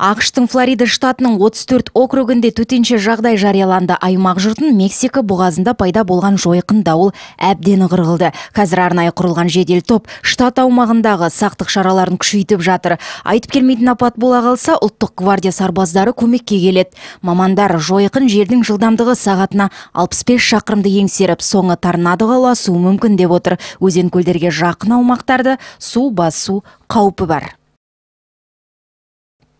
ақштың флорида штатының 34 округінде төтенше жағдай жарияланды аймақ жұртын мексика бұғазында пайда болған жойқын дауыл әбден ығырғылды қазір арнайы құрылған жедел топ штат аумағындағы сақтық шараларын күшейтіп жатыр айтып келмейтін апат бола қалса ұлттық гвардия сарбаздары көмекке келеді мамандар жойқын жердің жылдамдығы сағатына 65 шақырымды еңсеріп соңы торнадоға ұласуы мүмкін деп отыр өзен көлдерге жақын аумақтарды су басу қаупі бар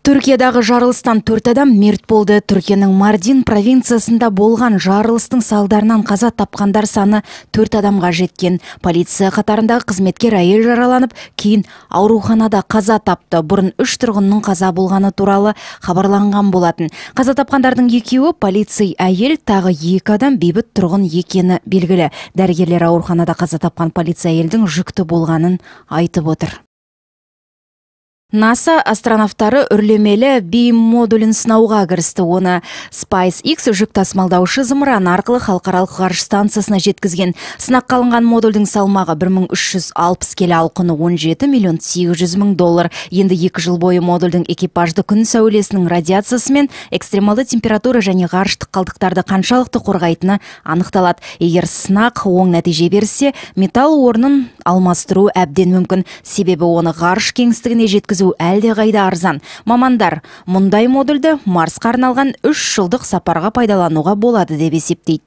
Түркиядағы жарылыстан төрт адам мерт болды. Түркияның Мардин провинциясында болған жарылыстың салдарынан қаза тапқандар саны төрт адамға жеткен. Полиция қатарындағы қызметкер әйел жараланып, кейін ауруханада қаза тапты. Бұрын үш тұрғынның қаза болғаны туралы хабарланған болатын. Қаза тапқандардың екеуі полиция әйел, тағы екі адам бейбіт тұрғын екені белгілі. Дәрігерлер ауруханада қаза тапқан полиция әйелдің жүкті болғанын айтып отыр. NASA астронавтары үрлемелі бейім модулін сынауға кірісті оны SpaceX жүк тасымалдаушы зымыран арқылы халықаралық ғарыш станциясына жеткізген Сынақ алынған модульдің салмағы 1360 келі алқыны 17 миллион 800 мың доллар енді екі жыл бойы модульдің экипажды күн сәулесінің радиациясы мен экстремалды температура және ғарыштық қалдықтарды қаншалықты қорғайтыны анықталады егер сынақ оң нәтиже берсе металл орнын алмастыру әбден мүмкін себебі оны ғарыш кеңістігіне жеткізу Әлде ғайда арзан мамандар мұндай модульді марсқа арналған үш жылдық сапарға пайдалануға болады деп есептейді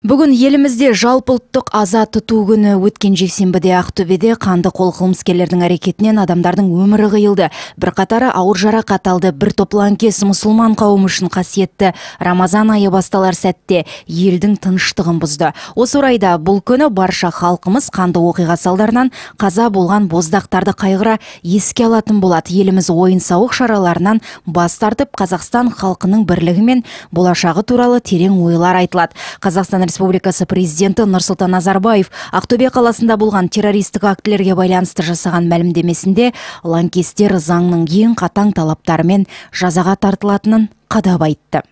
Бүгін елімізде жалпылттық аза тұту күні өткен жексенбіде Ақтөбеде қанды қол қылмыскерлердің әрекетінен адамдардың өмірі қиылды. қатары ауыр жарақат алды, бір топлан лаңкес мұсылман қауымы үшін қасиетті Рамазан айы басталар сәтте елдің тыныштығын бұзды. Осы орайда бұл күні барша халқымыз қанды оқиға салдарынан қаза болған боздақтарды қайғыра еске алатын болады. Еліміз ойын-сауық шараларынан бас тартып Қазақстан халқының бірлігі мен болашағы туралы терең ойлар айтылады. Қазақстан республикасы президенті Нұрсұлтан Назарбаев Ақтөбе қаласында болған террористік актілерге байланысты жасаған мәлімдемесінде ланкестер заңның ең қатаң талаптарымен жазаға тартылатынын қадап айтты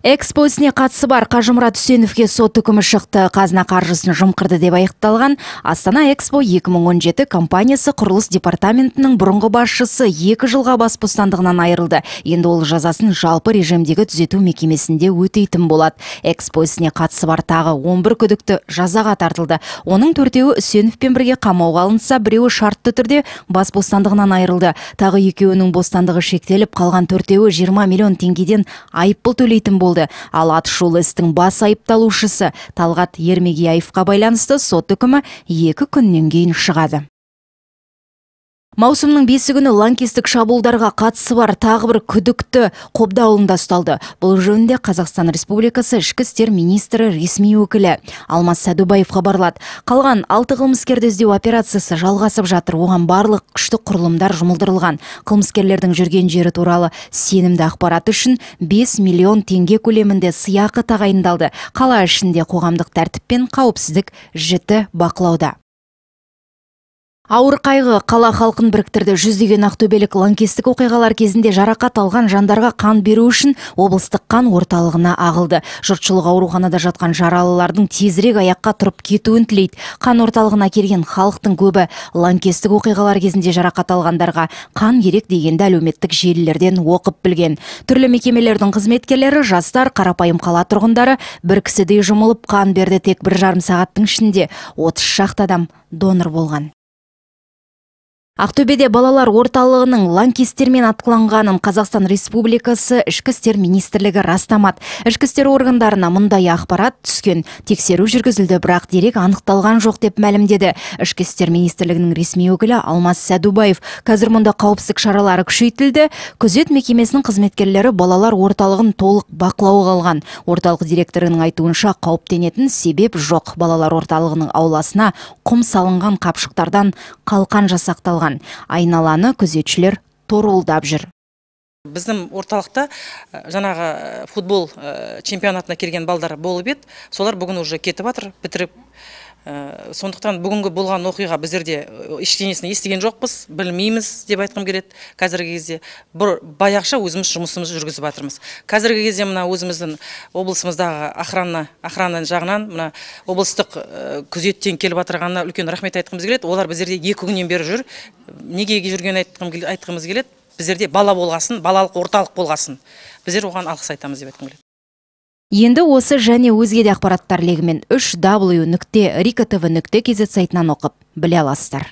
экспо ісіне қатысы бар қажымұрат үсеновке сот үкімі шықты қазына қаржысын жымқырды деп айықталған астана экспо 2017 компаниясы құрылыс департаментінің бұрынғы басшысы екі жылға бас бостандығынан айырылды енді ол жазасын жалпы режимдегі түзету мекемесінде өтейтін болады экспо ісіне қатысы бар тағы 11 күдікті жазаға тартылды оның төртеуі үсеновпен бірге қамауға алынса біреуі шартты түрде бас бостандығынан айырылды тағы екеуінің бостандығы шектеліп қалған төртеуі 20 миллион теңгеден айыппұл төлейтін болды болды ал атышулы істің бас айыпталушысы талғат ермегияевқа байланысты сот үкімі екі күннен кейін шығады Маусымның бесі күні ланкестік шабулдарға қатысы бар тағы бір күдікті Қобда ұсталды. Бұл жөнінде Қазақстан Республикасы ішкі істер министрі ресми өкілі Алмас Сәдубаев хабарлады. Қалған алты қылмыскерді іздеу операциясы жалғасып жатыр. Оған барлық күшті құрылымдар жұмылдырылған. Қылмыскерлердің жүрген жері туралы сенімді ақпарат үшін 5 миллион теңге көлемінде сыйақы тағайындалды. Қала ішінде қоғамдық тәртіп пен қауіпсіздік жіті бақылауда. Ауыр қайғы қала халқын біріктірді жүздеген ақтөбелік лаңкестік оқиғалар кезінде жарақат алған жандарға қан беру үшін облыстық қан орталығына ағылды. Жұртшылық ауруханада жатқан жаралылардың тезірек аяққа тұрып кетуін тілейді. Қан орталығына келген халықтың көбі лаңкестік оқиғалар кезінде жарақат алғандарға қан керек дегенді әлеуметтік желілерден оқып білген. Түрлі мекемелердің қызметкерлері, жастар, қарапайым қала тұрғындары бір кісідей жұмылып қан берді тек бір жарым сағаттың ішінде 30 шақты адам донор болған. Ақтөбеде балалар орталығының ланкестермен атқыланғанын Қазақстан Республикасы ішкі істер министрлігі растамат. Ішкі істер органдарына мұндай ақпарат түскен. Тексеру жүргізілді, бірақ дерек анықталған жоқ деп мәлімдеді. Ішкі істер министрлігінің ресми өкілі Алмас Сәдубаев. Қазір мұнда қауіпсіздік шаралары күшейтілді. Күзет мекемесінің қызметкерлері балалар орталығын толық бақылауға алған. Орталық директорының айтуынша қауіптенетін себеп жоқ. Балалар орталығының ауласына құм салынған қапшықтардан қалқан жасақталған айналаны күзетшілер торуылдап жүр біздің орталықта жаңағы футбол чемпионатына келген балдар болып еді солар бүгін уже кетіп жатыр бітіріп ә, сондықтан бүгінгі болған оқиға біздерде э, ештеңесін естіген жоқпыз білмейміз деп айтқым келеді қазіргі кезде бұр, баяғыша өзіміз жұмысымызды жүргізіп жатырмыз қазіргі кезде мына өзіміздің облысымыздағы охрана охрана жағынан мына облыстық ә, күзеттен келіп жатырғанына үлкен рахмет айтқымыз келеді олар біздерде екі күннен бері жүр неге жүргенін айтқым, айтқымыз келеді біздерде бала болғасын балалық орталық болғасын біздер оған алғыс айтамыз деп айтқым келеді Енді осы және өзге де ақпараттар легімен 3 w нүкте нүкте сайтынан оқып біле аласыздар.